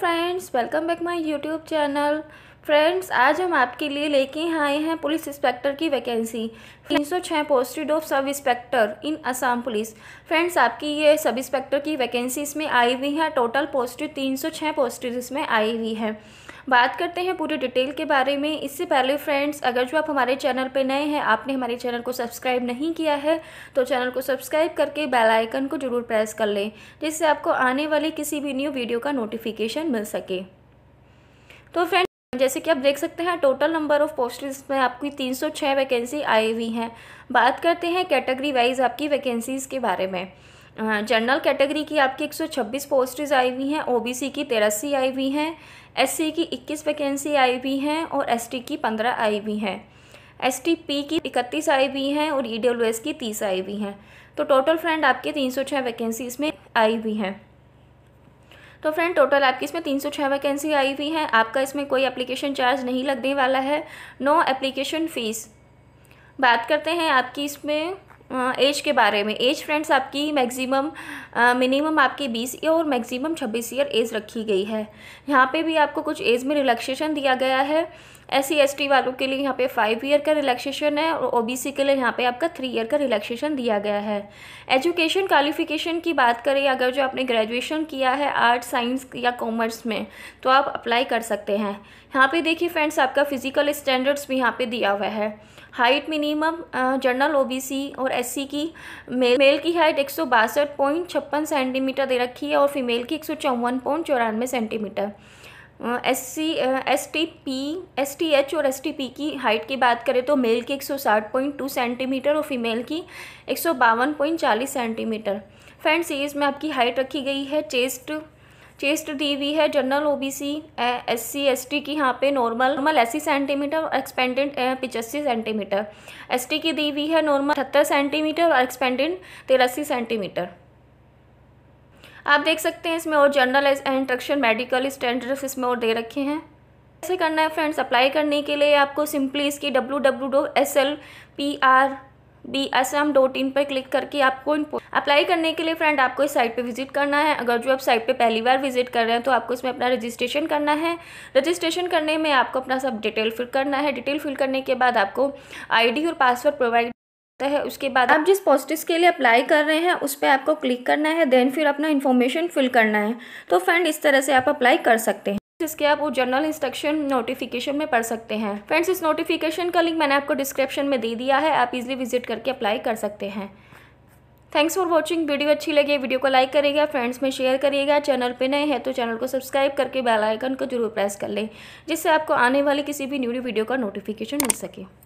friends welcome back my YouTube channel friends आज हम आपके लिए लेके आए हैं पुलिस इंस्पेक्टर की vacancy 306 posted of sub inspector in Assam police friends आपकी ये सब इंस्पेक्टर की वैकेंसी इसमें आई हुई है टोटल पोस्टेड 306 पोस्टेड इसमें आई हुई है बात करते हैं पूरी डिटेल के बारे में इससे पहले फ्रेंड्स अगर जो आप हमारे चैनल पर नए हैं आपने हमारे चैनल को सब्सक्राइब नहीं किया है तो चैनल को सब्सक्राइब करके बेल आइकन को जरूर प्रेस कर लें जिससे आपको आने वाली किसी भी न्यू वीडियो का नोटिफिकेशन मिल सके तो फ्रेंड जैसे कि आप देख सकते हैं टोटल नंबर ऑफ पोस्ट में आपकी 306 वैकेंसी आई हुई हैं बात करते हैं कैटेगरी वाइज आपकी वैकेंसीज़ के बारे में जनरल हाँ, कैटेगरी की आपकी 126 पोस्टेज आई हुई हैं ओबीसी की तेरासी आई हुई हैं एससी की 21 वैकेंसी आई हुई हैं और एसटी की 15 आई हुई हैं पी की इकतीस आई हुई हैं और ई e की तीस आई हुई हैं तो टोटल फ्रेंड आपके तीन सौ छः वैकेंसी इसमें आई हुई हैं तो फ्रेंड टोटल आपकी इसमें तीन सौ छः वैकेंसी आई हुई हैं आपका इसमें कोई एप्लीकेशन चार्ज नहीं लगने वाला है नो एप्लीकेशन फ़ीस बात करते हैं आपकी इसमें एज के बारे में एज फ्रेंड्स आपकी मैक्सिमम मिनिमम आपकी 20 और मैक्सिमम 26 ईयर एज रखी गई है यहाँ पे भी आपको कुछ एज में रिलैक्सेशन दिया गया है एस सी वालों के लिए यहाँ पे फाइव ईयर का रिलैक्सेशन है और ओबीसी के लिए यहाँ पे आपका थ्री ईयर का रिलैक्सेशन दिया गया है एजुकेशन क्वालिफिकेशन की बात करें अगर जो आपने ग्रेजुएशन किया है आर्ट साइंस या कॉमर्स में तो आप अप्लाई कर सकते हैं यहाँ पे देखिए फ्रेंड्स आपका फिजिकल स्टैंडर्ड्स भी यहाँ पे दिया हुआ है हाइट मिनिमम जनरल ओबीसी और एससी की मेल मेल की हाइट एक सेंटीमीटर दे रखी है और फीमेल की एक पॉइंट चौरानवे centimetre S C S T P S T H और एस टी पी की हाइट की बात करें तो मेल की एक सौ साठ पॉइंट टू सेंटीमीटर और फीमेल की एक सौ बावन पॉइंट चालीस सेंटीमीटर फ्रेंड्स ये इसमें आपकी हाइट रखी गई है चेस्ट चेस्ट दी हुई है general O B C S C S T की यहाँ पे नॉर्मल नॉर्मल अस्सी सेंटीमीटर और एक्सपेंडेंट पिचासी सेंटीमीटर एस टी की दी हुई है नॉर्मल अठहत्तर सेंटीमीटर और एक्सपेंडेंट तिरासी सेंटीमीटर आप देख सकते हैं इसमें और जनरल इंट्रक्शन मेडिकल स्टैंडर्ड्स इसमें और दे रखे हैं कैसे करना है फ्रेंड्स अप्लाई करने के लिए आपको सिंपली इसकी W W dot S L P R B M dot in पर क्लिक करके आपको अप्लाई करने के लिए फ्रेंड आपको इस साइट पे विजिट करना है अगर जो आप साइट पे पहली बार विजिट कर रहे हैं तो आपको इसमें अपना रजिस्ट्रेशन करना है रजिस्ट्रेशन करने में आपको अपना सब डिटेल फिल करना है डिटेल फिल करने के बाद आपको आईडी और पासवर्ड प्रोवाइड सकता है उसके बाद आप जिस पॉजिटिव के लिए अप्लाई कर रहे हैं उस पर आपको क्लिक करना है देन फिर अपना इन्फॉर्मेशन फिल करना है तो फ्रेंड इस तरह से आप अप्लाई कर सकते हैं जिसके आप वो जनरल इंस्ट्रक्शन नोटिफिकेशन में पढ़ सकते हैं फ्रेंड्स इस नोटिफिकेशन का लिंक मैंने आपको डिस्क्रिप्शन में दे दिया है आप इजिली विजिट करके अप्लाई कर सकते हैं थैंक्स फॉर वॉचिंग वीडियो अच्छी लगी वीडियो को लाइक करिएगा फ्रेंड्स में शेयर करिएगा चैनल पे नए हैं तो चैनल को सब्सक्राइब करके बेल आइकन को जरूर प्रेस कर लें जिससे आपको आने वाली किसी भी न्यू वीडियो का नोटिफिकेशन मिल सके